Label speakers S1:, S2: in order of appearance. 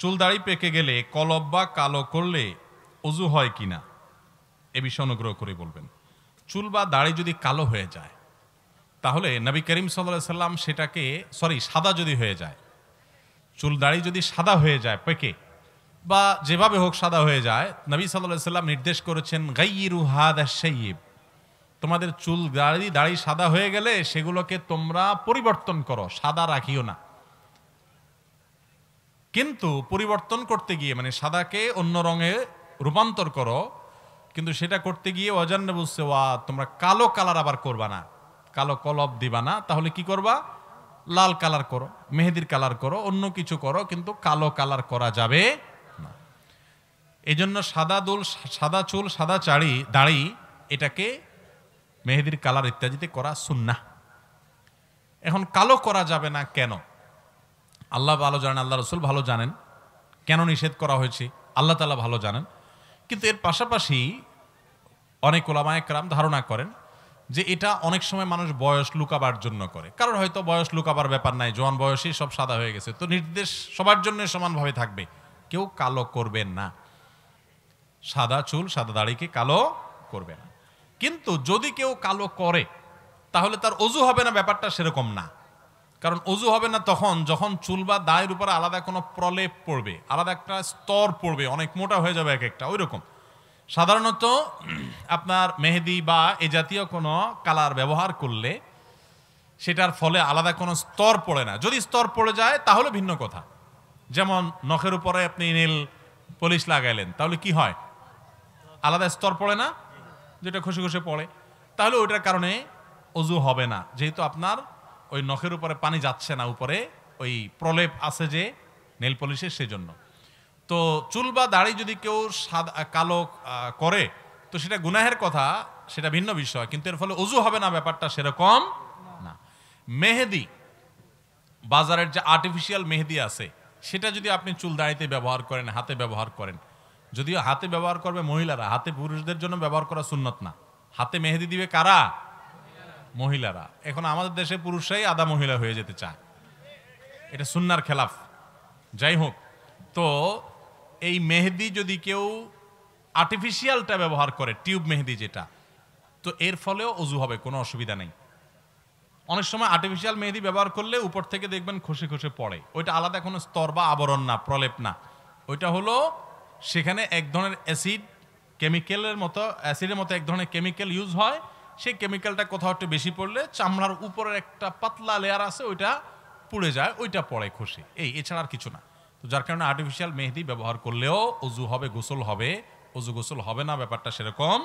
S1: চুল দাড়ি পেকে গেলে কলব বা কালো করলে অজু হয় কি না এ বিষয়ে অনুগ্রহ করে বলবেন চুল বা দাড়ি যদি কালো হয়ে যায় তাহলে নবী করিম সাল্লা সাল্লাম সেটাকে সরি সাদা যদি হয়ে যায় চুল দাড়ি যদি সাদা হয়ে যায় পেকে বা যেভাবে হোক সাদা হয়ে যায় নবী সাল্লাহ সাল্লাম নির্দেশ করেছেন গাইরু হাদা সাইব তোমাদের চুল দাড়ি দাড়ি সাদা হয়ে গেলে সেগুলোকে তোমরা পরিবর্তন করো সাদা রাখিও না কিন্তু পরিবর্তন করতে গিয়ে মানে সাদাকে অন্য রঙে রূপান্তর করো কিন্তু সেটা করতে গিয়ে অজান্নে বুঝছে ওয়া তোমরা কালো কালার আবার করবা না কালো কলব দিবা না তাহলে কি করবা লাল কালার করো মেহেদির কালার করো অন্য কিছু করো কিন্তু কালো কালার করা যাবে না এই জন্য সাদা দুল সাদা চুল সাদা চাড়ি দাড়ি এটাকে মেহেদির কালার ইত্যাদিতে করা না এখন কালো করা যাবে না কেন আল্লাহ ভালো জানেন আল্লাহ রসুল ভালো জানেন কেন নিষেধ করা হয়েছে আল্লাহ তালা ভালো জানেন কিন্তু এর পাশাপাশি অনেক ওলামায় ক্রাম ধারণা করেন যে এটা অনেক সময় মানুষ বয়স লুকাবার জন্য করে কারণ হয়তো বয়স লুকাবার ব্যাপার নাই জোয়ান বয়সেই সব সাদা হয়ে গেছে তো নির্দেশ সবার জন্য সমানভাবে থাকবে কেউ কালো করবেন না সাদা চুল সাদা দাড়িকে কালো করবে না কিন্তু যদি কেউ কালো করে তাহলে তার অজু হবে না ব্যাপারটা সেরকম না কারণ অজু হবে না তখন যখন চুল বা দায়ের উপরে আলাদা কোনো প্রলেপ পড়বে আলাদা একটা স্তর পড়বে অনেক মোটা হয়ে যাবে এক একটা ওই রকম সাধারণত আপনার মেহেদি বা এ জাতীয় কোনো কালার ব্যবহার করলে সেটার ফলে আলাদা কোনো স্তর পড়ে না যদি স্তর পড়ে যায় তাহলে ভিন্ন কথা যেমন নখের উপরে আপনি নীল পলিশ লাগাইলেন তাহলে কি হয় আলাদা স্তর পড়ে না যেটা খসে খসে পড়ে তাহলে ওইটার কারণে অজু হবে না যেহেতু আপনার ওই নখের উপরে পানি যাচ্ছে না উপরে ওই প্রলেপ আছে যে নেল পলিশের সেজন্য তো চুল বা দাড়ি যদি কেউ সাদা কালো করে তো সেটা গুনাহের কথা সেটা ভিন্ন বিষয় কিন্তু এর ফলে অজু হবে না ব্যাপারটা সেরকম না মেহেদি বাজারের যে আর্টিফিশিয়াল মেহেদি আছে সেটা যদি আপনি চুল দাড়িতে ব্যবহার করেন হাতে ব্যবহার করেন যদিও হাতে ব্যবহার করবে মহিলারা হাতে পুরুষদের জন্য ব্যবহার করা সুন্নত না হাতে মেহেদি দিবে কারা মহিলারা এখন আমাদের দেশে পুরুষরাই আদা মহিলা হয়ে যেতে চায় এটা সুন্নার খেলাফ যাই হোক তো এই মেহেদি যদি কেউ আর্টিফিশিয়ালটা ব্যবহার করে টিউব মেহেদি যেটা তো এর ফলেও অজু হবে কোনো অসুবিধা নেই অনেক সময় আর্টিফিশিয়াল মেহেদি ব্যবহার করলে উপর থেকে দেখবেন খসে খসে পড়ে ওইটা আলাদা কোনো স্তর বা আবরণ না প্রলেপ না ওইটা হলো সেখানে এক ধরনের অ্যাসিড কেমিক্যালের মতো অ্যাসিডের মতো এক ধরনের কেমিক্যাল ইউজ হয় সেই কেমিক্যালটা কোথাও একটু বেশি পড়লে চামড়ার উপরের একটা পাতলা লেয়ার আছে ওইটা পুড়ে যায় ওইটা পড়ে খসে এই এছাড়া আর কিছু না তো যার কারণে আর্টিফিশিয়াল মেহেদি ব্যবহার করলেও অজু হবে গোসল হবে অজু গোসল হবে না ব্যাপারটা সেরকম